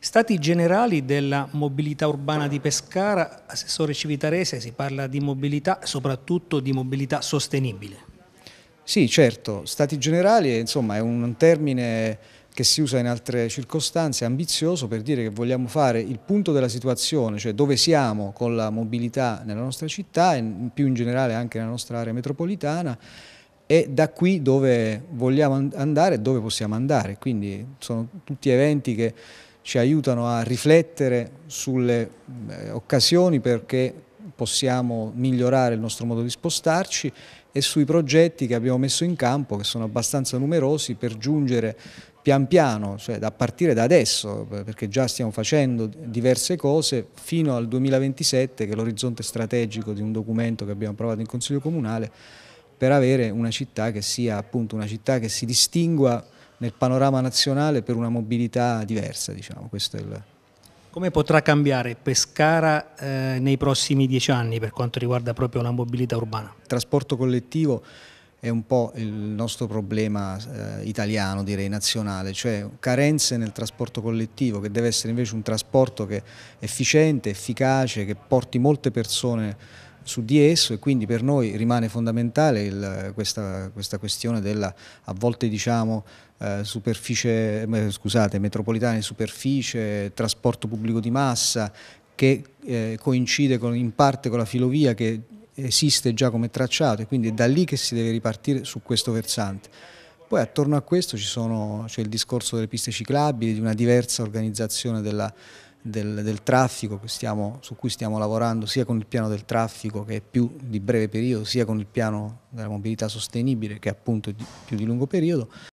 Stati generali della mobilità urbana di Pescara, Assessore Civitarese, si parla di mobilità, soprattutto di mobilità sostenibile. Sì, certo, Stati generali insomma, è un termine che si usa in altre circostanze, ambizioso per dire che vogliamo fare il punto della situazione, cioè dove siamo con la mobilità nella nostra città e più in generale anche nella nostra area metropolitana e da qui dove vogliamo andare e dove possiamo andare. Quindi sono tutti eventi che ci aiutano a riflettere sulle eh, occasioni perché possiamo migliorare il nostro modo di spostarci e sui progetti che abbiamo messo in campo, che sono abbastanza numerosi, per giungere pian piano, cioè da partire da adesso, eh, perché già stiamo facendo diverse cose, fino al 2027, che è l'orizzonte strategico di un documento che abbiamo approvato in Consiglio Comunale, per avere una città che sia appunto una città che si distingua nel panorama nazionale per una mobilità diversa. Diciamo. Il... Come potrà cambiare Pescara eh, nei prossimi dieci anni per quanto riguarda proprio la mobilità urbana? Il trasporto collettivo è un po' il nostro problema eh, italiano, direi nazionale, cioè carenze nel trasporto collettivo che deve essere invece un trasporto che è efficiente, efficace, che porti molte persone su di esso e quindi per noi rimane fondamentale il, questa, questa, questione della a volte diciamo eh, superficie, eh, scusate, metropolitana in superficie, trasporto pubblico di massa che eh, coincide con, in parte con la filovia che esiste già come tracciato e quindi è da lì che si deve ripartire su questo versante. Poi attorno a questo c'è ci il discorso delle piste ciclabili, di una diversa organizzazione della, del, del traffico stiamo, su cui stiamo lavorando sia con il piano del traffico che è più di breve periodo, sia con il piano della mobilità sostenibile che è appunto di, più di lungo periodo